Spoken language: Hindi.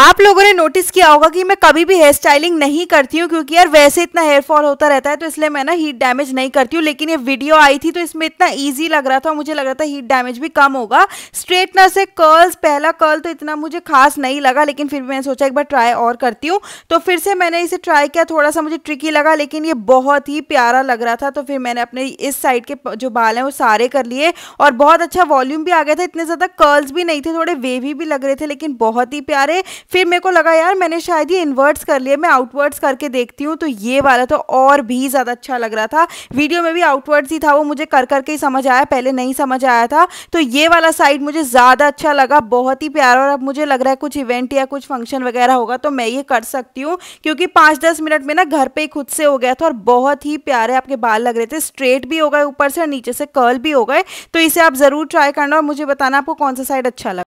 आप लोगों ने नोटिस किया होगा कि मैं कभी भी हेयर स्टाइलिंग नहीं करती हूँ क्योंकि यार वैसे इतना हेयर फॉल होता रहता है तो इसलिए मैं ना हीट डैमेज नहीं करती हूँ लेकिन ये वीडियो आई थी तो इसमें इतना ईजी लग रहा था मुझे लग रहा था हीट डैमेज भी कम होगा स्ट्रेटनर से कर्ल्स पहला कर्ल तो इतना मुझे खास नहीं लगा लेकिन फिर भी मैंने सोचा एक बार ट्राई और करती हूँ तो फिर से मैंने इसे ट्राई किया थोड़ा सा मुझे ट्रिकी लगा लेकिन ये बहुत ही प्यारा लग रहा था तो फिर मैंने अपने इस साइड के जो बाल हैं वो सारे कर लिए और बहुत अच्छा वॉल्यूम भी आ गया था इतने ज़्यादा कर्ल्स भी नहीं थे थोड़े वेवी भी लग रहे थे लेकिन बहुत ही प्यारे फिर मेरे को लगा यार मैंने शायद ये इन्वर्ट्स कर लिए मैं आउटवर्ड्स करके देखती हूँ तो ये वाला तो और भी ज़्यादा अच्छा लग रहा था वीडियो में भी आउटवर्ड्स ही था वो मुझे कर करके ही समझ आया पहले नहीं समझ आया था तो ये वाला साइड मुझे ज़्यादा अच्छा लगा बहुत ही प्यारा और अब मुझे लग रहा है कुछ इवेंट या कुछ फंक्शन वगैरह होगा तो मैं ये कर सकती हूँ क्योंकि पाँच दस मिनट में ना घर पर ही खुद से हो गया था और बहुत ही प्यारे आपके बाल लग रहे थे स्ट्रेट भी हो गए ऊपर से और नीचे से कर्ल भी हो गए तो इसे आप ज़रूर ट्राई करना और मुझे बताना आपको कौन सा साइड अच्छा लगा